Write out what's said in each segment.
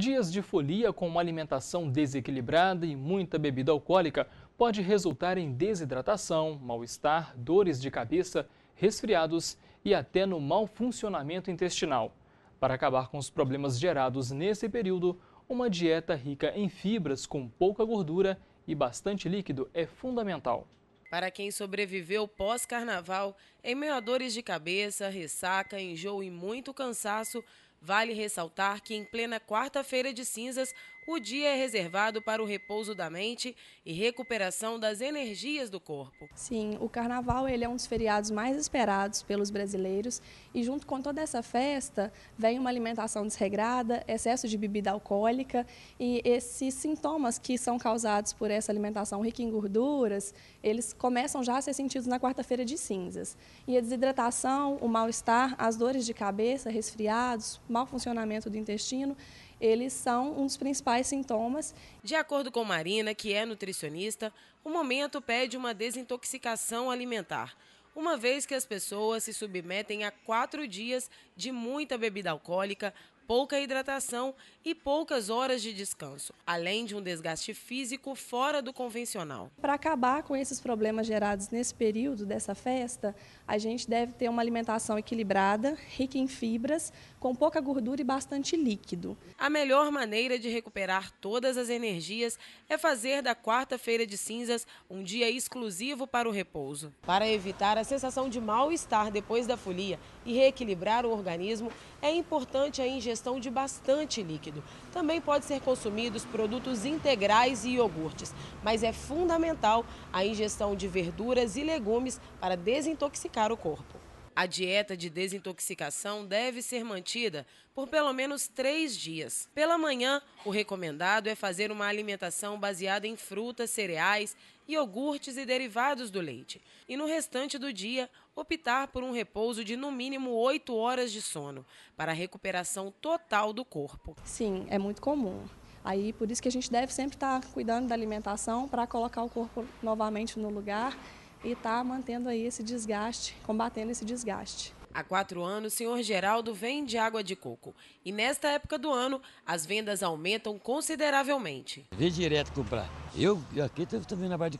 Dias de folia com uma alimentação desequilibrada e muita bebida alcoólica pode resultar em desidratação, mal-estar, dores de cabeça, resfriados e até no mau funcionamento intestinal. Para acabar com os problemas gerados nesse período, uma dieta rica em fibras com pouca gordura e bastante líquido é fundamental. Para quem sobreviveu pós-carnaval, em meio a dores de cabeça, ressaca, enjoo e muito cansaço, Vale ressaltar que em plena quarta-feira de cinzas, o dia é reservado para o repouso da mente e recuperação das energias do corpo. Sim, o carnaval ele é um dos feriados mais esperados pelos brasileiros e junto com toda essa festa vem uma alimentação desregrada, excesso de bebida alcoólica e esses sintomas que são causados por essa alimentação rica em gorduras, eles começam já a ser sentidos na quarta-feira de cinzas. E a desidratação, o mal-estar, as dores de cabeça, resfriados, mau funcionamento do intestino, eles são um dos principais sintomas. De acordo com Marina, que é nutricionista, o momento pede uma desintoxicação alimentar uma vez que as pessoas se submetem a quatro dias de muita bebida alcoólica, pouca hidratação e poucas horas de descanso, além de um desgaste físico fora do convencional. Para acabar com esses problemas gerados nesse período dessa festa, a gente deve ter uma alimentação equilibrada, rica em fibras, com pouca gordura e bastante líquido. A melhor maneira de recuperar todas as energias é fazer da quarta-feira de cinzas um dia exclusivo para o repouso. Para evitar a sensação de mal-estar depois da folia e reequilibrar o organismo, é importante a ingestão ingestão de bastante líquido. Também pode ser consumidos produtos integrais e iogurtes, mas é fundamental a ingestão de verduras e legumes para desintoxicar o corpo. A dieta de desintoxicação deve ser mantida por pelo menos três dias. Pela manhã, o recomendado é fazer uma alimentação baseada em frutas, cereais, iogurtes e derivados do leite. E no restante do dia, optar por um repouso de no mínimo oito horas de sono, para a recuperação total do corpo. Sim, é muito comum. Aí por isso que a gente deve sempre estar cuidando da alimentação para colocar o corpo novamente no lugar e está mantendo aí esse desgaste, combatendo esse desgaste. Há quatro anos, o senhor Geraldo vende água de coco. E nesta época do ano, as vendas aumentam consideravelmente. Vem direto comprar. Eu aqui estou vendo a barra de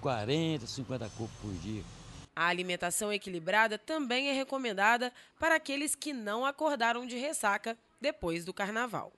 40, 50 cocos por dia. A alimentação equilibrada também é recomendada para aqueles que não acordaram de ressaca depois do carnaval.